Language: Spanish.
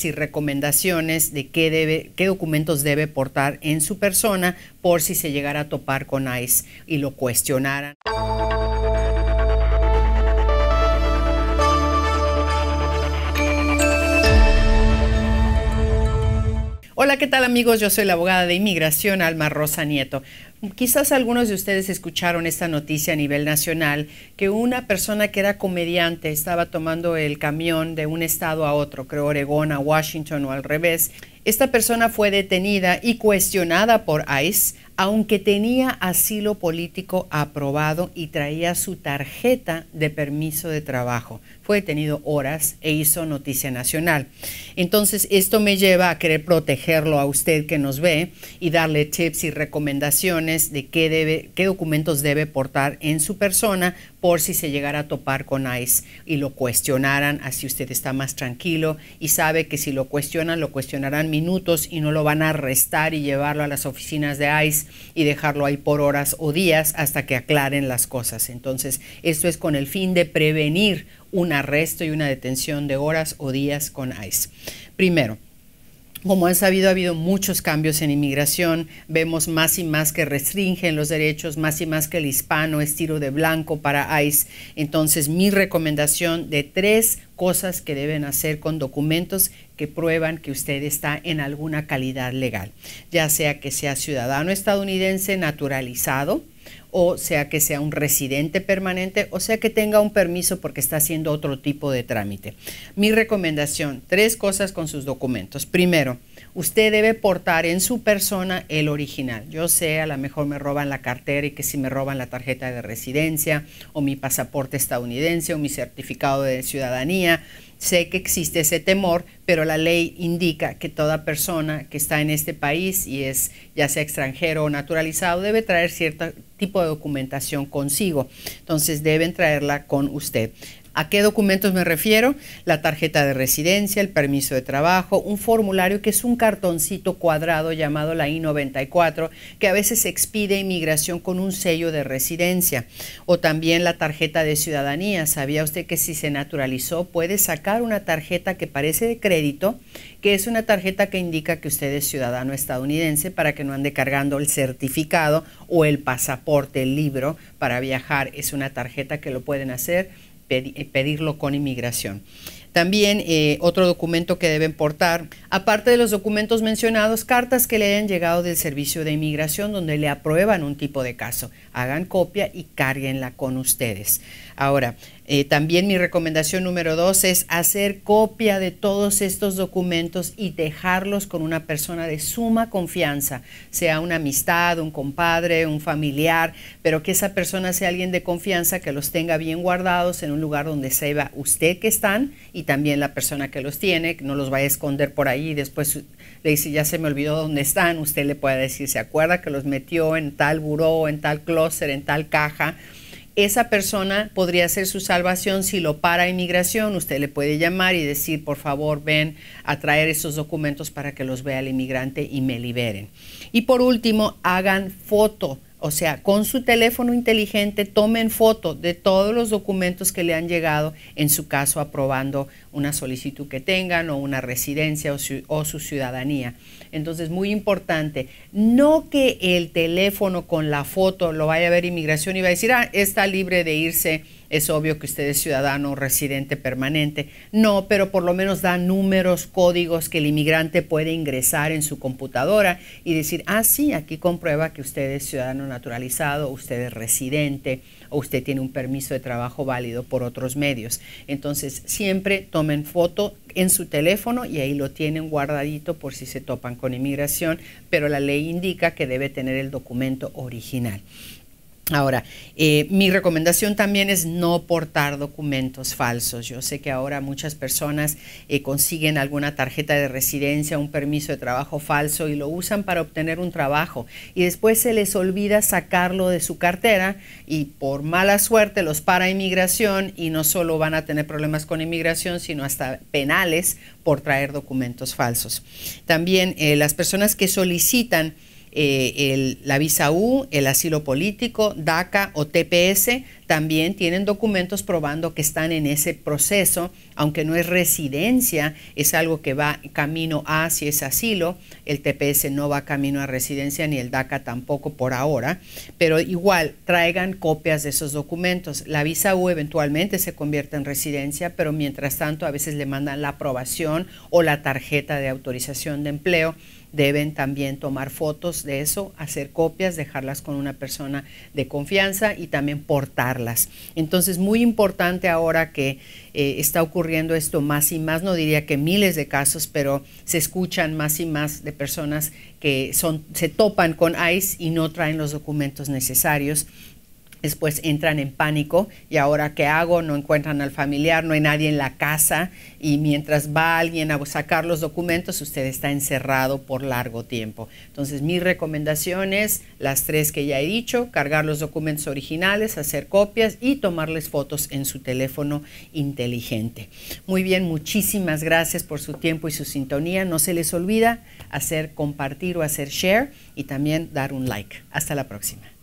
y recomendaciones de qué, qué documentos debe portar en su persona por si se llegara a topar con ICE y lo cuestionaran. Hola, ¿qué tal amigos? Yo soy la abogada de inmigración Alma Rosa Nieto. Quizás algunos de ustedes escucharon esta noticia a nivel nacional, que una persona que era comediante estaba tomando el camión de un estado a otro, creo Oregón a Washington o al revés. Esta persona fue detenida y cuestionada por ICE aunque tenía asilo político aprobado y traía su tarjeta de permiso de trabajo. Fue detenido horas e hizo noticia nacional. Entonces, esto me lleva a querer protegerlo a usted que nos ve y darle tips y recomendaciones de qué, documentos debe portar en su persona por si se llegara a topar con ICE y lo cuestionaran, así usted está más tranquilo y sabe que si lo cuestionan, lo cuestionarán minutos y no lo van a arrestar y llevarlo a las oficinas de ICE y dejarlo ahí por horas o días hasta que aclaren las cosas. Entonces, esto es con el fin de prevenir un arresto y una detención de horas o días con ICE. Primero, como han sabido, ha habido muchos cambios en inmigración. Vemos más y más que restringen los derechos, más y más que el hispano es tiro de blanco para ICE. Entonces, mi recomendación de tres cosas que deben hacer con documentos que prueban que usted está en alguna calidad legal, ya sea que sea ciudadano estadounidense naturalizado, o sea que sea un residente permanente, o sea que tenga un permiso porque está haciendo otro tipo de trámite. Mi recomendación, tres cosas con sus documentos. Primero, usted debe portar en su persona el original. Yo sé, a lo mejor me roban la cartera y que si me roban la tarjeta de residencia o mi pasaporte estadounidense o mi certificado de ciudadanía, Sé que existe ese temor, pero la ley indica que toda persona que está en este país y es ya sea extranjero o naturalizado debe traer cierto tipo documentación consigo. Entonces deben traerla con usted. ¿A qué documentos me refiero? La tarjeta de residencia, el permiso de trabajo, un formulario que es un cartoncito cuadrado llamado la I-94 que a veces expide inmigración con un sello de residencia. O también la tarjeta de ciudadanía. ¿Sabía usted que si se naturalizó puede sacar una tarjeta que parece de crédito, que es una tarjeta que indica que usted es ciudadano estadounidense para que no ande cargando el certificado o el pasaporte, el libro para viajar? Es una tarjeta que lo pueden hacer pedirlo con inmigración. También eh, otro documento que deben portar, aparte de los documentos mencionados, cartas que le hayan llegado del Servicio de Inmigración donde le aprueban un tipo de caso. Hagan copia y cárguenla con ustedes. Ahora, eh, también mi recomendación número dos es hacer copia de todos estos documentos y dejarlos con una persona de suma confianza, sea una amistad, un compadre, un familiar, pero que esa persona sea alguien de confianza que los tenga bien guardados en un lugar donde sepa usted que están y y también la persona que los tiene, que no los vaya a esconder por ahí. Después le dice, ya se me olvidó dónde están. Usted le puede decir, ¿se acuerda que los metió en tal buró, en tal closet, en tal caja? Esa persona podría ser su salvación si lo para inmigración. Usted le puede llamar y decir, por favor, ven a traer esos documentos para que los vea el inmigrante y me liberen. Y por último, hagan foto o sea, con su teléfono inteligente tomen foto de todos los documentos que le han llegado, en su caso aprobando una solicitud que tengan o una residencia o su, ciudadanía. Entonces, muy importante, no que el teléfono con la foto lo vaya a ver inmigración y va a decir, ah, está libre de irse, es obvio que usted es ciudadano o residente permanente. No, pero por lo menos da números, códigos que el inmigrante puede ingresar en su computadora y decir, ah, sí, aquí comprueba que usted es ciudadano naturalizado, usted es residente o usted tiene un permiso de trabajo válido por otros medios. Entonces, siempre tomen foto en su teléfono y ahí lo tienen guardadito por si se topan con inmigración, pero la ley indica que debe tener el documento original. Ahora, eh, mi recomendación también es no portar documentos falsos. Yo sé que ahora muchas personas eh, consiguen alguna tarjeta de residencia, un permiso de trabajo falso y lo usan para obtener un trabajo y después se les olvida sacarlo de su cartera y por mala suerte los para inmigración y no solo van a tener problemas con inmigración, sino hasta penales por traer documentos falsos. También eh, las personas que solicitan eh, el, la visa U, el asilo político, DACA o TPS, también tienen documentos probando que están en ese proceso, aunque no es residencia, es algo que va camino a si es asilo, el TPS no va camino a residencia ni el DACA tampoco por ahora, pero igual traigan copias de esos documentos. La visa U eventualmente se convierte en residencia, pero mientras tanto a veces le mandan la aprobación o la tarjeta de autorización de empleo deben también tomar fotos de eso, hacer copias, dejarlas con una persona de confianza y también portarlas entonces, muy importante ahora que eh, está ocurriendo esto más y más, no diría que miles de casos, pero se escuchan más y más de personas que se topan con ICE y no traen los documentos necesarios después entran en pánico y ahora qué hago, no encuentran al familiar, no hay nadie en la casa y mientras va alguien a sacar los documentos usted está encerrado por largo tiempo. Entonces mi recomendación es las tres que ya he dicho, cargar los documentos originales, hacer copias y tomarles fotos en su teléfono inteligente. Muy bien, muchísimas gracias por su tiempo y su sintonía. No se les olvida hacer compartir o hacer share y también dar un like. Hasta la próxima.